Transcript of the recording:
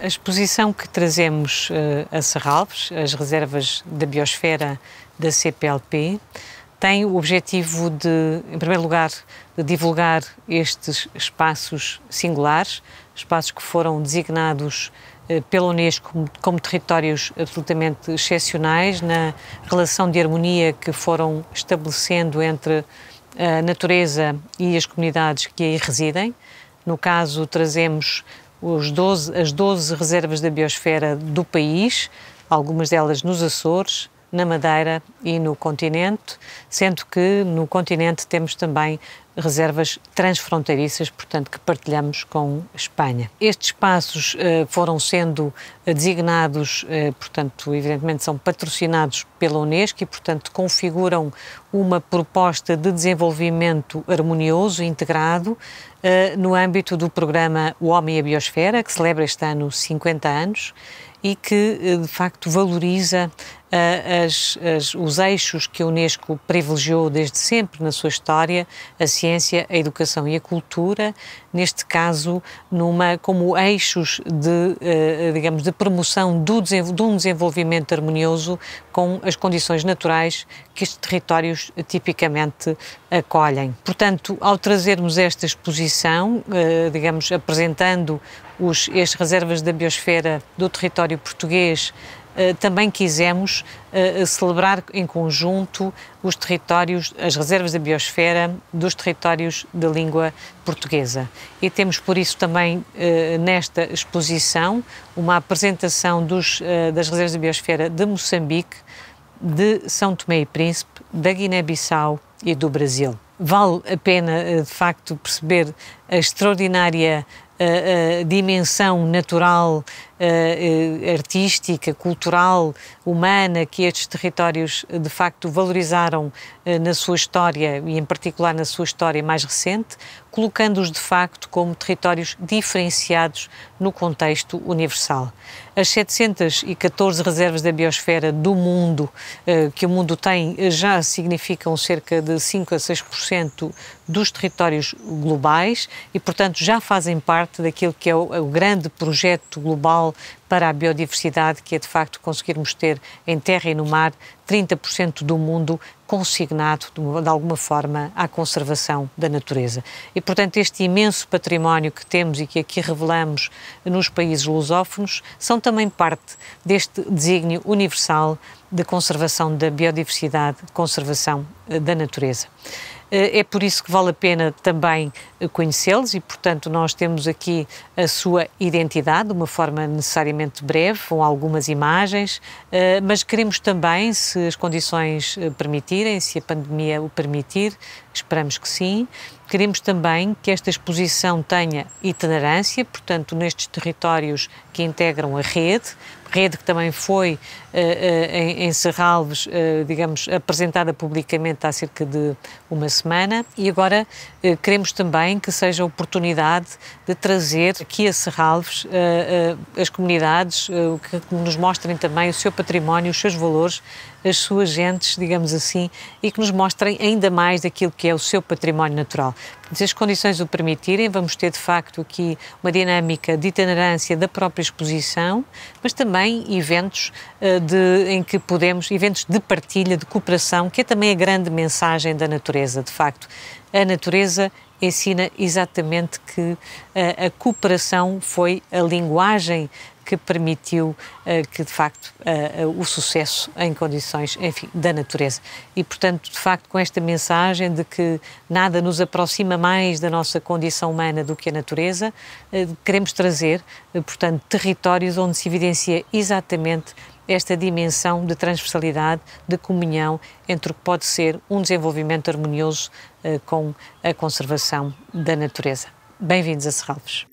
A exposição que trazemos eh, a Serralves, as reservas da biosfera da CPLP, tem o objetivo de, em primeiro lugar, de divulgar estes espaços singulares, espaços que foram designados eh, pela Unesco como territórios absolutamente excepcionais na relação de harmonia que foram estabelecendo entre eh, a natureza e as comunidades que aí residem. No caso, trazemos os 12, as 12 reservas da biosfera do país, algumas delas nos Açores, na Madeira e no continente, sendo que no continente temos também reservas transfronteiriças, portanto, que partilhamos com Espanha. Estes espaços eh, foram sendo eh, designados, eh, portanto, evidentemente são patrocinados pela Unesco e, portanto, configuram uma proposta de desenvolvimento harmonioso, integrado, no âmbito do programa O Homem e a Biosfera, que celebra este ano 50 anos e que, de facto, valoriza as, as, os eixos que a Unesco privilegiou desde sempre na sua história, a ciência, a educação e a cultura, neste caso, numa, como eixos de, eh, digamos, de promoção do, de um desenvolvimento harmonioso com as condições naturais que estes territórios tipicamente acolhem. Portanto, ao trazermos esta exposição, eh, digamos, apresentando os, as reservas da biosfera do território português eh, também quisemos eh, eh, celebrar em conjunto os territórios, as reservas da biosfera dos territórios da língua portuguesa. E temos por isso também nesta exposição uma apresentação dos, das reservas da biosfera de Moçambique, de São Tomé e Príncipe, da Guiné-Bissau e do Brasil. Vale a pena, de facto, perceber a extraordinária uh, dimensão natural, artística, cultural, humana que estes territórios de facto valorizaram eh, na sua história e, em particular, na sua história mais recente, colocando-os de facto como territórios diferenciados no contexto universal. As 714 reservas da biosfera do mundo eh, que o mundo tem já significam cerca de 5 a 6% dos territórios globais e, portanto, já fazem parte daquilo que é o, o grande projeto global para a biodiversidade, que é de facto conseguirmos ter em terra e no mar 30% do mundo consignado de alguma forma à conservação da natureza. E portanto, este imenso património que temos e que aqui revelamos nos países lusófonos são também parte deste desígnio universal de conservação da biodiversidade, conservação eh, da natureza. Eh, é por isso que vale a pena também eh, conhecê-los e, portanto, nós temos aqui a sua identidade, de uma forma necessariamente relativamente breve, com algumas imagens, eh, mas queremos também, se as condições eh, permitirem, se a pandemia o permitir, esperamos que sim, queremos também que esta exposição tenha itinerância, portanto, nestes territórios que integram a rede, rede que também foi eh, eh, em, em Serralves, eh, digamos, apresentada publicamente há cerca de uma semana. E agora queremos também que seja oportunidade de trazer aqui a Serralves as comunidades que nos mostrem também o seu património, os seus valores, as suas gentes, digamos assim, e que nos mostrem ainda mais daquilo que é o seu património natural se as condições o permitirem, vamos ter de facto aqui uma dinâmica de itinerância da própria exposição, mas também eventos eh, de, em que podemos, eventos de partilha, de cooperação, que é também a grande mensagem da natureza, de facto. A natureza ensina exatamente que eh, a cooperação foi a linguagem que permitiu eh, que, de facto, eh, eh, o sucesso em condições, enfim, da natureza. E, portanto, de facto, com esta mensagem de que nada nos aproxima mais da nossa condição humana do que a natureza, queremos trazer, portanto, territórios onde se evidencia exatamente esta dimensão de transversalidade, de comunhão entre o que pode ser um desenvolvimento harmonioso com a conservação da natureza. Bem-vindos a Serralves.